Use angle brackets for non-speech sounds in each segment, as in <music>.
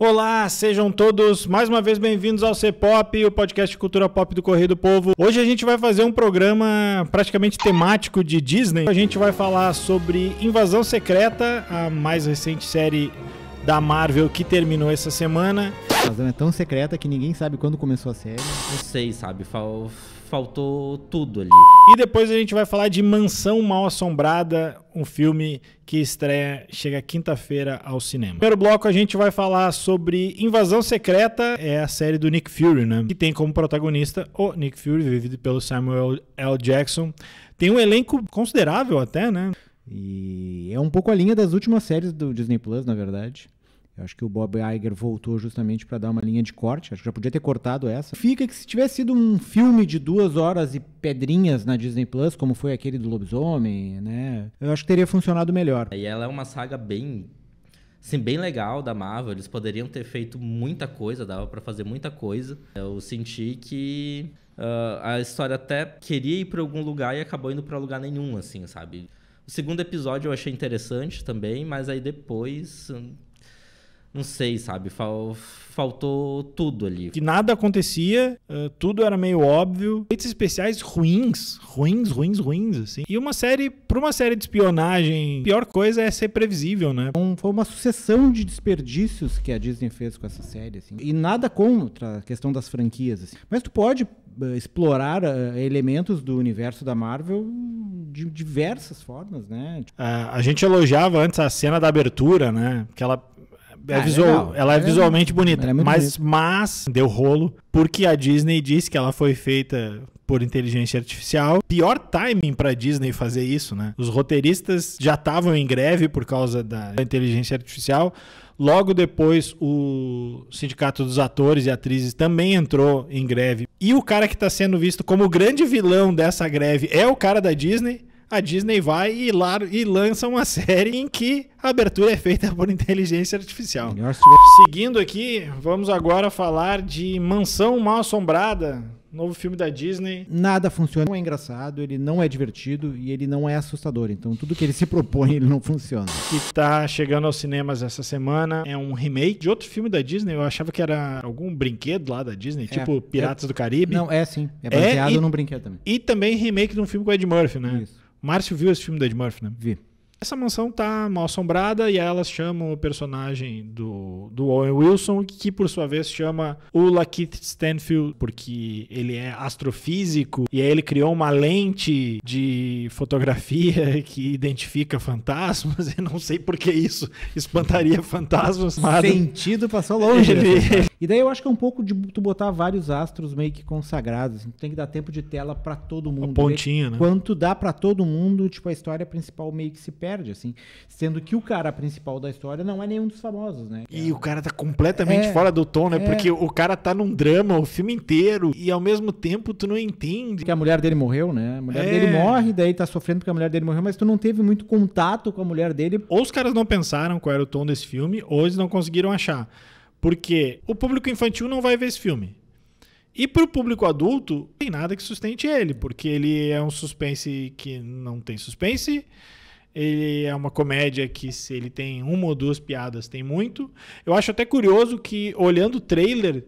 Olá, sejam todos mais uma vez bem-vindos ao C-Pop, o podcast de cultura pop do Correio do Povo. Hoje a gente vai fazer um programa praticamente temático de Disney. A gente vai falar sobre Invasão Secreta, a mais recente série da Marvel que terminou essa semana. A invasão é tão secreta que ninguém sabe quando começou a série. Não sei, sabe? Fal... Faltou tudo ali. E depois a gente vai falar de Mansão Mal Assombrada, um filme que estreia, chega quinta-feira ao cinema. primeiro bloco a gente vai falar sobre Invasão Secreta, é a série do Nick Fury, né? Que tem como protagonista o Nick Fury, vivido pelo Samuel L. Jackson. Tem um elenco considerável até, né? E é um pouco a linha das últimas séries do Disney Plus, na verdade. Eu acho que o Bob Iger voltou justamente para dar uma linha de corte. Acho que já podia ter cortado essa. Fica que se tivesse sido um filme de duas horas e pedrinhas na Disney Plus, como foi aquele do Lobisomem, né? Eu acho que teria funcionado melhor. E ela é uma saga bem sim, bem legal da Marvel. Eles poderiam ter feito muita coisa, dava para fazer muita coisa. Eu senti que uh, a história até queria ir para algum lugar e acabou indo para lugar nenhum, assim, sabe? O segundo episódio eu achei interessante também, mas aí depois hum, não sei, sabe? Fal, faltou tudo ali. Que nada acontecia, uh, tudo era meio óbvio. Efeitos especiais ruins, ruins, ruins, ruins, assim. E uma série, para uma série de espionagem, a pior coisa é ser previsível, né? Um, então, foi uma sucessão de desperdícios que a Disney fez com essa série, assim. E nada contra a questão das franquias, assim. Mas tu pode uh, explorar uh, elementos do universo da Marvel de diversas formas, né? Ah, a gente elogiava antes a cena da abertura, né? Que ela é ah, é visual, é ela é, visualmente bonita, é mas, mas deu rolo porque a Disney disse que ela foi feita por inteligência artificial. Pior timing para Disney fazer isso, né? Os roteiristas já estavam em greve por causa da inteligência artificial. Logo depois, o Sindicato dos Atores e Atrizes também entrou em greve. E o cara que está sendo visto como o grande vilão dessa greve é o cara da Disney a Disney vai e, e lança uma série em que a abertura é feita <laughs> por inteligência artificial. Seguindo aqui, vamos agora falar de Mansão Mal Assombrada, novo filme da Disney. Nada funciona, não é engraçado, ele não é divertido e ele não é assustador. Então tudo que ele se propõe, ele não funciona. Que está chegando aos cinemas essa semana é um remake de outro filme da Disney. Eu achava que era algum brinquedo lá da Disney, é, tipo é. Piratas é, do Caribe. Não, é sim. É baseado é, e, num brinquedo também. E também remake de um filme com Ed Murphy, né? Isso. Márcio viu esse filme do Ed Murphy, né? Vi essa mansão tá mal assombrada e elas chamam o personagem do, do Owen Wilson, que por sua vez chama o Lakeith Stanfield, porque ele é astrofísico e aí ele criou uma lente de fotografia <laughs> que identifica fantasmas. <laughs> Eu não sei por que isso espantaria fantasmas. Mas... <laughs> Sentido passou longe. Né, ele... E daí eu acho que é um pouco de tu botar vários astros meio que consagrados. Assim, tem que dar tempo de tela para todo mundo. Uma pontinha, né? Quanto dá para todo mundo, tipo, a história principal meio que se perde perde, assim. Sendo que o cara principal da história não é nenhum dos famosos, né? E é. o cara tá completamente é, fora do tom, né? É. Porque o cara tá num drama o filme inteiro e ao mesmo tempo tu não entende. Que a mulher dele morreu, né? A mulher dele é. morre, daí tá sofrendo porque a mulher dele morreu, mas tu não teve muito contato com a mulher dele. Ou os caras não pensaram qual era o tom desse filme, ou eles não conseguiram achar. Porque o público infantil não vai ver esse filme. E para o público adulto, não tem nada que sustente ele, porque ele é um suspense que não tem suspense, ele é uma comédia que se ele tem uma ou duas piadas, tem muito. Eu acho até curioso que, olhando o trailer,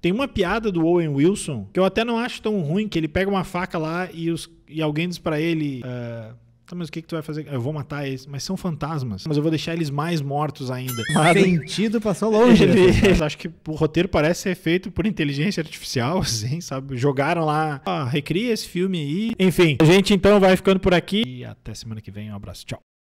tem uma piada do Owen Wilson que eu até não acho tão ruim, que ele pega uma faca lá e, os, e alguém diz para ele. Uh, Tá, mas o que, que tu vai fazer? Eu vou matar eles. Mas são fantasmas. Mas eu vou deixar eles mais mortos ainda. <laughs> Mas sentido passou longe. Ele... Né? <laughs> Acho que o roteiro parece ser feito por inteligência artificial, <laughs> assim, sabe? Jogaram lá, Ó, ah, recria esse filme aí. Enfim, a gente então vai ficando por aqui. E até semana que vem. Um abraço. Tchau.